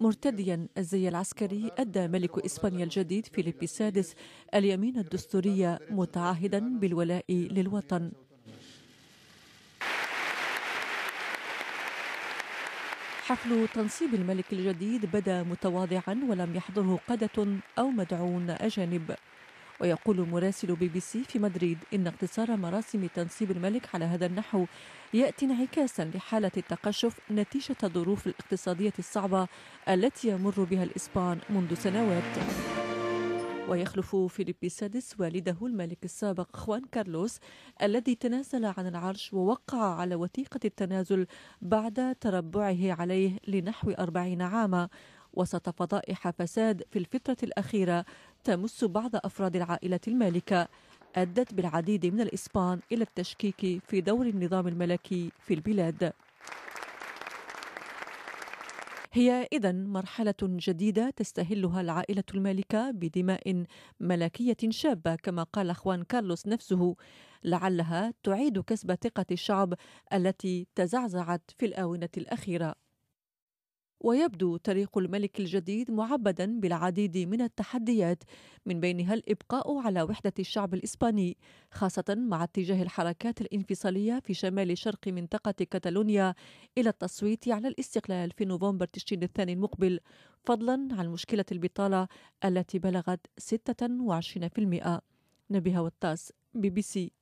مرتديا الزي العسكري أدى ملك إسبانيا الجديد فيليب السادس اليمين الدستورية متعهدا بالولاء للوطن حفل تنصيب الملك الجديد بدا متواضعا ولم يحضره قادة أو مدعون أجانب ويقول مراسل بي بي سي في مدريد إن اقتصار مراسم تنصيب الملك على هذا النحو يأتي انعكاسا لحالة التقشف نتيجة الظروف الاقتصادية الصعبة التي يمر بها الإسبان منذ سنوات ويخلف فيليب السادس والده الملك السابق خوان كارلوس الذي تنازل عن العرش ووقع على وثيقة التنازل بعد تربعه عليه لنحو أربعين عاما وسط فضائح فساد في الفترة الأخيرة تمس بعض أفراد العائلة المالكة أدت بالعديد من الإسبان إلى التشكيك في دور النظام الملكي في البلاد هي إذا مرحلة جديدة تستهلها العائلة المالكة بدماء ملكية شابة كما قال خوان كارلوس نفسه لعلها تعيد كسب ثقة الشعب التي تزعزعت في الآونة الأخيرة ويبدو طريق الملك الجديد معبدا بالعديد من التحديات من بينها الابقاء على وحده الشعب الاسباني خاصه مع اتجاه الحركات الانفصاليه في شمال شرق منطقه كاتالونيا الى التصويت على الاستقلال في نوفمبر تشرين الثاني المقبل فضلا عن مشكله البطاله التي بلغت 26% نبيها والتاس بي بي سي